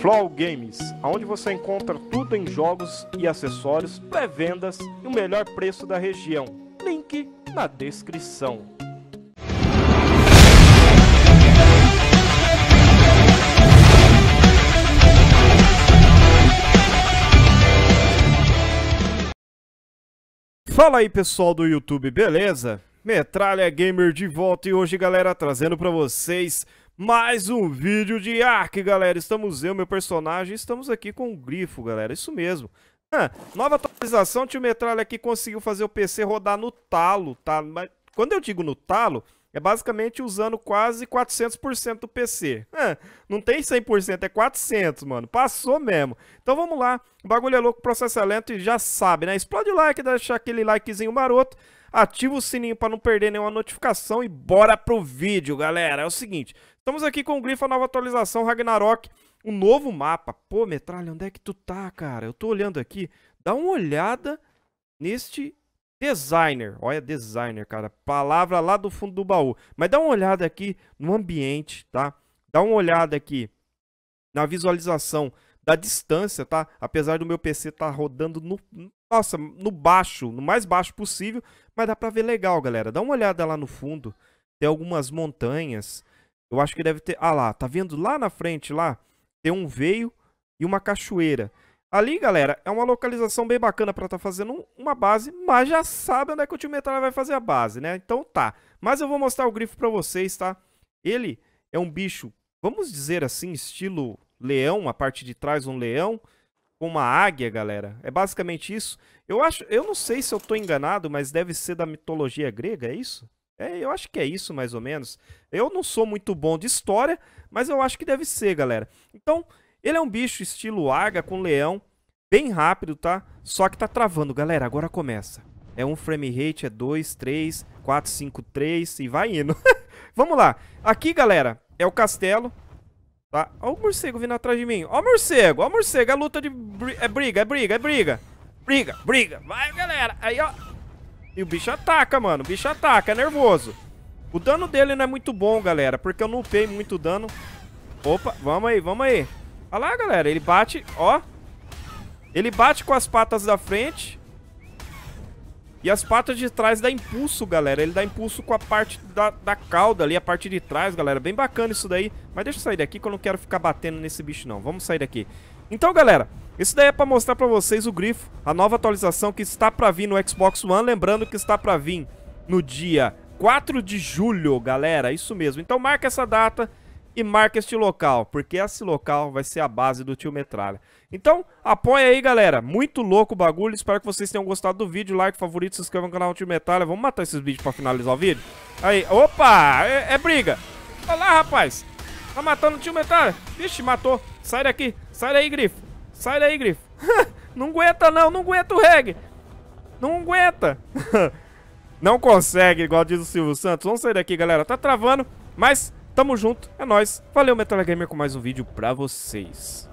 Flow Games, onde você encontra tudo em jogos e acessórios, pré-vendas e o melhor preço da região. Link na descrição. Fala aí pessoal do YouTube, beleza? Metralha Gamer de volta e hoje galera trazendo para vocês mais um vídeo de Ark, galera. Estamos eu, meu personagem, estamos aqui com o Grifo, galera. Isso mesmo. Ah, nova atualização, tio Metralha aqui conseguiu fazer o PC rodar no talo, tá? Mas quando eu digo no talo, é basicamente usando quase 400% do PC. Ah, não tem 100%, é 400, mano. Passou mesmo. Então vamos lá. O bagulho é louco, processo é lento e já sabe, né? Explode o like, deixa aquele likezinho maroto ativa o sininho para não perder nenhuma notificação e bora pro vídeo, galera. É o seguinte, estamos aqui com o Grifa, nova atualização Ragnarok, um novo mapa. Pô, Metralha, onde é que tu tá, cara? Eu tô olhando aqui, dá uma olhada neste designer. Olha, designer, cara, palavra lá do fundo do baú. Mas dá uma olhada aqui no ambiente, tá? Dá uma olhada aqui na visualização da distância, tá? Apesar do meu PC tá rodando no nossa, no baixo, no mais baixo possível, mas dá para ver legal, galera. Dá uma olhada lá no fundo. Tem algumas montanhas. Eu acho que deve ter, ah lá, tá vendo lá na frente lá? Tem um veio e uma cachoeira. Ali, galera, é uma localização bem bacana para estar tá fazendo uma base, mas já sabe onde é que o time metal vai fazer a base, né? Então tá. Mas eu vou mostrar o grifo para vocês, tá? Ele é um bicho, vamos dizer assim, estilo leão, a parte de trás um leão, com uma águia, galera. É basicamente isso. Eu acho, eu não sei se eu tô enganado, mas deve ser da mitologia grega, é isso? É, eu acho que é isso mais ou menos. Eu não sou muito bom de história, mas eu acho que deve ser, galera. Então, ele é um bicho estilo águia com leão, bem rápido, tá? Só que tá travando, galera. Agora começa. É um frame rate, é 2, 3, 4, 5, 3 e vai indo. Vamos lá. Aqui, galera, é o castelo. Tá? Ó o morcego vindo atrás de mim. Ó o morcego, ó o morcego. É luta de... é briga, é briga, é briga. Briga, briga. Vai, galera. Aí, ó. E o bicho ataca, mano. O bicho ataca, é nervoso. O dano dele não é muito bom, galera, porque eu não upei muito dano. Opa, vamos aí, vamos aí. Olha lá, galera, ele bate, ó. Ele bate com as patas da frente. E as patas de trás dá impulso, galera. Ele dá impulso com a parte da, da cauda ali, a parte de trás, galera. Bem bacana isso daí. Mas deixa eu sair daqui que eu não quero ficar batendo nesse bicho, não. Vamos sair daqui. Então, galera, isso daí é pra mostrar pra vocês o grifo, a nova atualização que está pra vir no Xbox One. Lembrando que está pra vir no dia 4 de julho, galera. Isso mesmo. Então marca essa data e marca este local, porque esse local vai ser a base do tio Metralha. Então, apoia aí, galera. Muito louco o bagulho. Espero que vocês tenham gostado do vídeo. Like, favorito, se inscreva no canal do Tio Metralha. Vamos matar esses bichos pra finalizar o vídeo? Aí, opa! É, é briga! Olha lá, rapaz! Tá matando o tio Metralha! Vixe, matou! Sai daqui! Sai daí, Grifo! Sai daí, Grifo! não aguenta, não! Não aguenta o reggae! Não aguenta! não consegue, igual diz o Silvio Santos. Vamos sair daqui, galera. Tá travando, mas... Tamo junto, é nóis. Valeu, Metal Gamer, com mais um vídeo pra vocês.